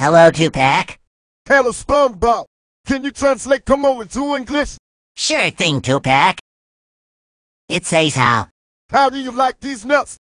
Hello, Tupac. Hello, SpongeBob. Can you translate come over to English? Sure thing, Tupac. It says how. How do you like these nuts?